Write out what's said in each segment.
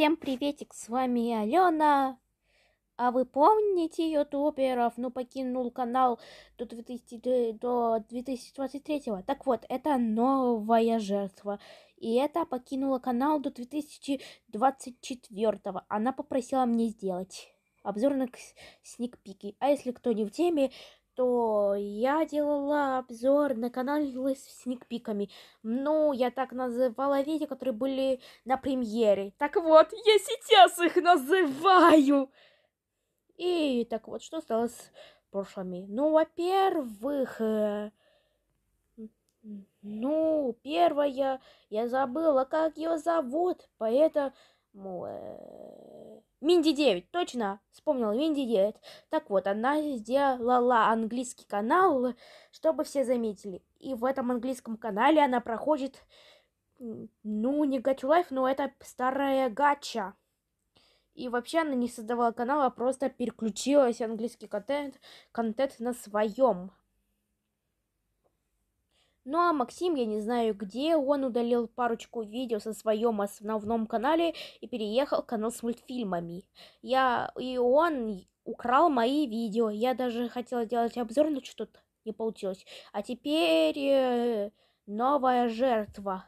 Всем приветик, с вами Алена. А вы помните ютуберов? Ну, покинул канал до, 2000, э, до 2023. Так вот, это новая жертва. И это покинула канал до 2024. Она попросила мне сделать обзор на сникпики. А если кто не в теме, что я делала обзор на канале с сникпиками. Ну, я так называла видео, которые были на премьере. Так вот, я сейчас их называю! И так вот, что стало с прошлыми? Ну, во-первых... Э... Ну, первая, я забыла, как ее зовут, поэтому... Э... Минди 9, точно, вспомнил Минди 9. Так вот, она сделала английский канал, чтобы все заметили. И в этом английском канале она проходит, ну, не Гачу Лайф, но это старая гача. И вообще она не создавала канал, а просто переключилась английский контент, контент на своем ну а Максим, я не знаю где, он удалил парочку видео со своем основном канале и переехал канал с мультфильмами. Я и он украл мои видео. Я даже хотела делать обзор, но что-то не получилось. А теперь э, новая жертва.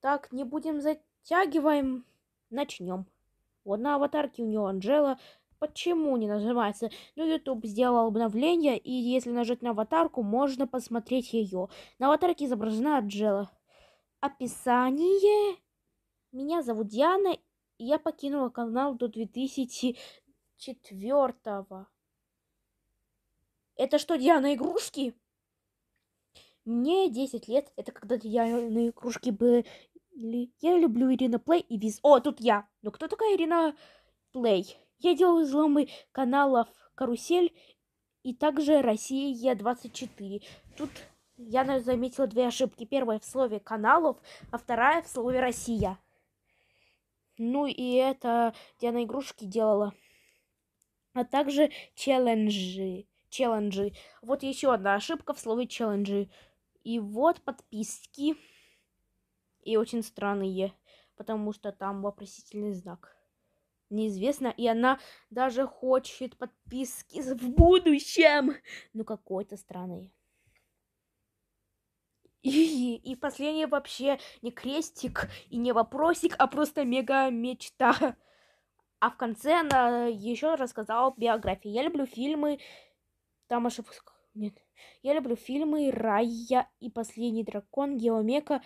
Так, не будем затягиваем, начнем. Вот на аватарке у него Анжела, Почему не нажимается? Ну, YouTube сделал обновление, и если нажать на аватарку, можно посмотреть ее. На аватарке изображена Джела. Описание. Меня зовут Диана, и я покинула канал до 2004 -го. Это что, Диана игрушки? Мне 10 лет, это когда Диана игрушки были я люблю Ирина Плей и Виз. О, тут я. Ну кто такая Ирина Плей? Я делал взломы каналов «Карусель» и также «Россия-24». Тут я заметила две ошибки. Первая в слове «каналов», а вторая в слове «Россия». Ну и это я на игрушке делала. А также челленджи. Челленджи. Вот еще одна ошибка в слове челленджи. И вот подписки. И очень странные, потому что там вопросительный знак неизвестно, и она даже хочет подписки в будущем, ну какой-то странный И, и последнее вообще не крестик и не вопросик, а просто мега мечта. А в конце она еще рассказала биографии. Я люблю фильмы. Там ошибка. Нет. Я люблю фильмы Рая и Последний дракон, Геомека,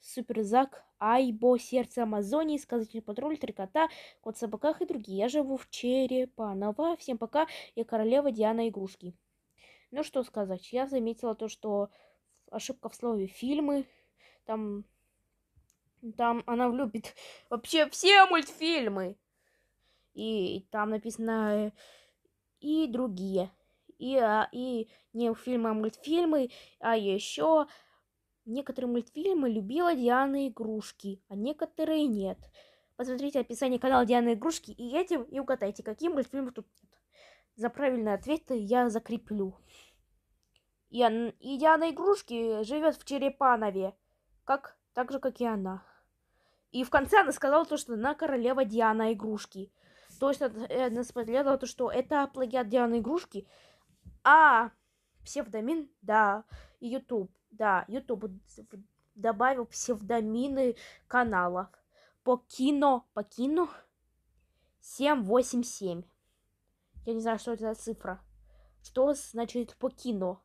Суперзак, Айбо, Сердце Амазонии, Сказочный патруль, трикота, Кот в собаках и другие. Я живу в Черепаново. Ну всем пока, я королева Диана Игрушки. Ну что сказать, я заметила то, что ошибка в слове «фильмы», там, там она влюбит вообще все мультфильмы. И там написано «и другие». И, а, и не фильмы, а мультфильмы, а еще Некоторые мультфильмы любила Диана Игрушки, а некоторые нет. Посмотрите описание канала Диана Игрушки и этим, и угадайте, какие мультфильмы тут нет. За правильные ответы я закреплю. Я и Диана Игрушки живет в Черепанове, как, так же, как и она. И в конце она сказала то, что она королева Диана Игрушки. То есть она, э, она смотрела то, что это плагиат Дианы Игрушки, а Псевдомин, да. И YouTube, да. YouTube добавил псевдомины каналов. По кино, по кино 787. Я не знаю, что это за цифра. Что значит по кино?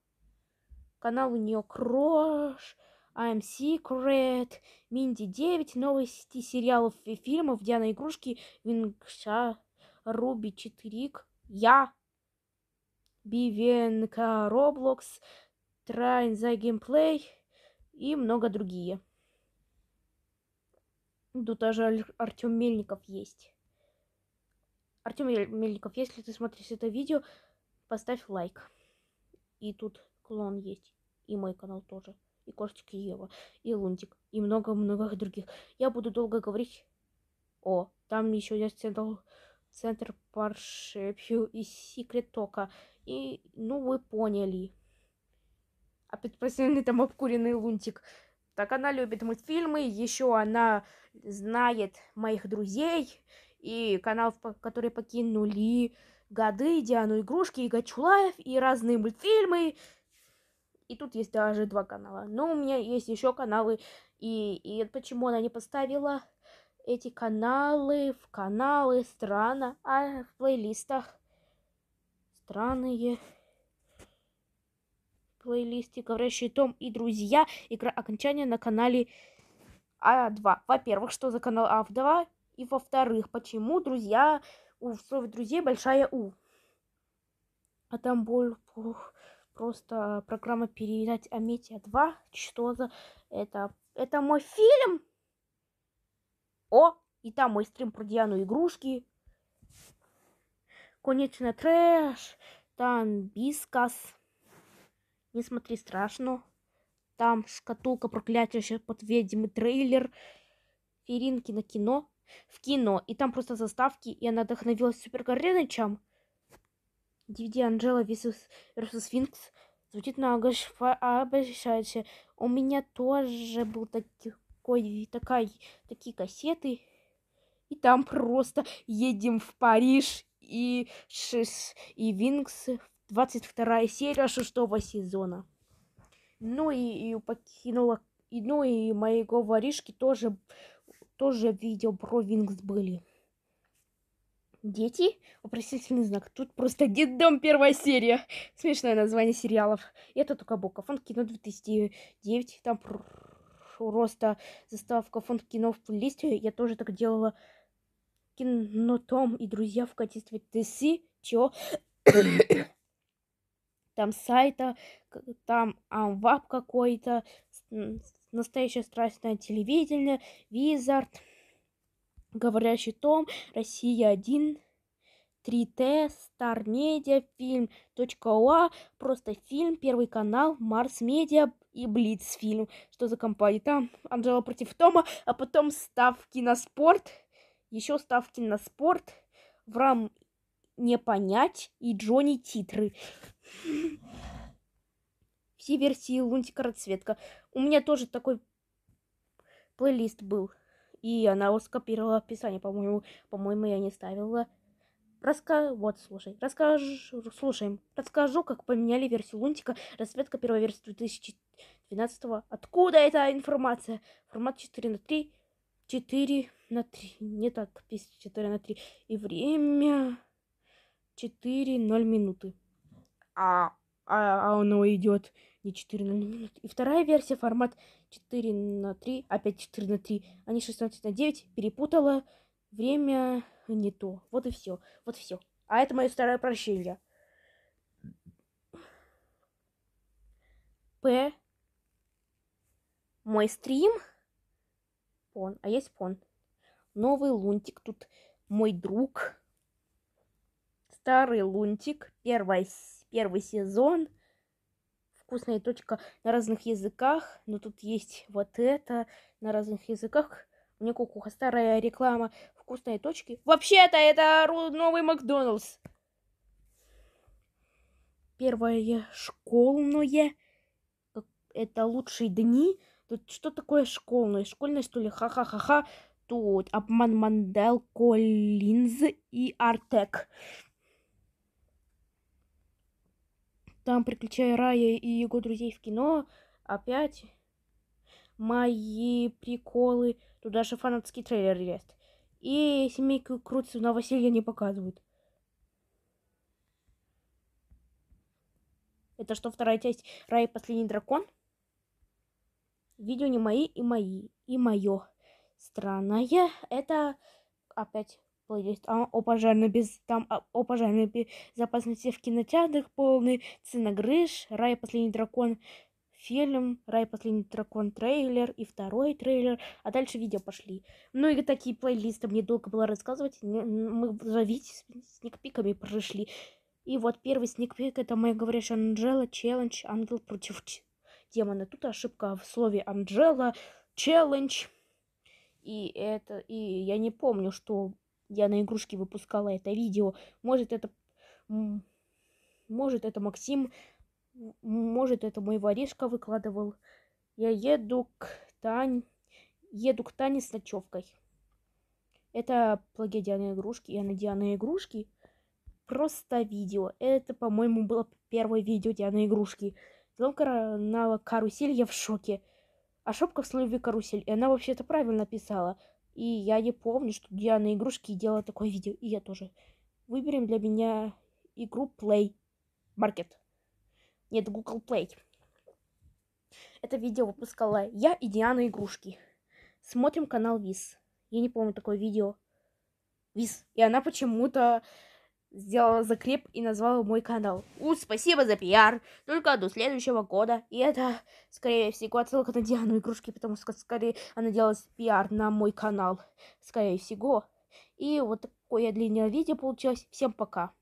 Канал у нее Крош, I'm Secret, эм Минди 9, новости сериалов и фильмов, Диана Игрушки, Вингша, Руби Четырик, Я, Бивенка, Roblox, Train за геймплей и много другие. Тут даже Артем Мельников есть. Артем Мельников, если ты смотришь это видео, поставь лайк. И тут клон есть. И мой канал тоже. И Костик, Ева, и Лунтик, и много-много других. Я буду долго говорить. О, там еще есть центр, центр Паршепью и Секрет Тока. И, ну, вы поняли. Опять а профессиональный там обкуренный лунтик. Так она любит мультфильмы, еще она знает моих друзей и канал, которые покинули годы, Диану Игрушки, и чулаев и разные мультфильмы. И тут есть даже два канала. Но у меня есть еще каналы. И, и почему она не поставила эти каналы в каналы странно, а в плейлистах? странные плейлисты, говорящий Том и друзья. Игра окончания на канале А2. Во-первых, что за канал А2? И во-вторых, почему друзья, у слове друзей большая У? А там боль просто программа переиграть Аметия 2. Что за это? Это мой фильм? О, и там мой стрим про Диану игрушки конечно, трэш. Там бискас. Не смотри, страшно. Там шкатулка проклятия под ведьмы трейлер. Феринки на кино. В кино. И там просто заставки. И она вдохновилась Супер Горынычем. DVD Анжела vs. Сфинкс звучит многообещающе. У меня тоже был такой, такая, такие кассеты. И там просто едем в Париж и, Шис, и Винкс, 22 серия 6 сезона. Ну и, и покинула, и, ну и мои говоришки тоже, тоже видео про Винкс были. Дети? Вопросительный знак. Тут просто Деддом первая серия. Смешное название сериалов. Это только Бока. Фонд кино 2009. Там просто заставка фонд кино в плейлисте. Я тоже так делала кинотом и друзья в качестве ТС, чё там сайта, там амвап какой-то, настоящее страстное телевидение, Визард, Говорящий том, Россия 1, 3Т, Стар Медиа, фильм, точка .уа, просто фильм, Первый канал, Марс Медиа и Блиц фильм. Что за компания? Там Анжела против Тома, а потом ставки на спорт – еще ставки на спорт, в рам не понять и Джонни титры. Все версии Лунтика Расцветка. У меня тоже такой плейлист был. И она его скопировала описание, по-моему. По-моему, я не ставила. Раска... Вот, слушай. Расскажу... Слушаем. Расскажу, как поменяли версию Лунтика. Расцветка первой версии 2012 -го. Откуда эта информация? Формат 4 на 3 4 на 3. Не так, 54 на 3. И время 4.0 минуты. А, а, а оно идет не 4 на минут. И вторая версия, формат 4 на 3, опять 4 на 3, а не 16 на 9, перепутала. Время не то. Вот и все. Вот все. А это мое старое прощение. П. Мой стрим Пон. А есть Пон. Новый лунтик. Тут мой друг. Старый лунтик. Первый, первый сезон. Вкусная точка на разных языках. Но тут есть вот это на разных языках. У меня кукуха. Старая реклама вкусной точки. Вообще-то это новый Макдоналдс. Первое школьное. Э, это лучшие дни Тут что такое школьное? Школьное, что ли? Ха-ха-ха-ха. Тут обман Мандел, Коллинз и Артек. Там приключая Рая и его друзей в кино. Опять мои приколы. Тут даже фанатский трейлер есть. И семейку крутится, Крутцев Василия не показывают. Это что, вторая часть Рай и последний дракон? Видео не мои и мои, и мое. Странное. Это опять плейлист а, о пожарной без там а, о пожарной безопасности в кинотеатрах полный циногрыж рай последний дракон фильм рай последний дракон трейлер и второй трейлер а дальше видео пошли ну и такие плейлисты мне долго было рассказывать мы зовите сникпиками прошли и вот первый сникпик это моя говорящая Анджела челлендж ангел против демона. Тут ошибка в слове Анджела, челлендж. И это, и я не помню, что я на игрушке выпускала это видео. Может, это, может, это Максим, может, это мой воришка выкладывал. Я еду к Тань, еду к Тане с ночевкой. Это плагиат Дианы игрушки. Я на Дианы игрушки просто видео. Это, по-моему, было первое видео Дианы игрушки. Потом канала «Карусель» я в шоке. А Ошибка в слове «карусель». И она вообще это правильно писала. И я не помню, что я на игрушке делала такое видео. И я тоже. Выберем для меня игру Play Market. Нет, Google Play. Это видео выпускала я и Диана Игрушки. Смотрим канал Виз. Я не помню такое видео. Виз. И она почему-то сделала закреп и назвала мой канал. У, спасибо за пиар. Только до следующего года. И это, скорее всего, отсылка на Диану игрушки, потому что скорее она делала пиар на мой канал. Скорее всего. И вот такое длинное видео получилось. Всем пока.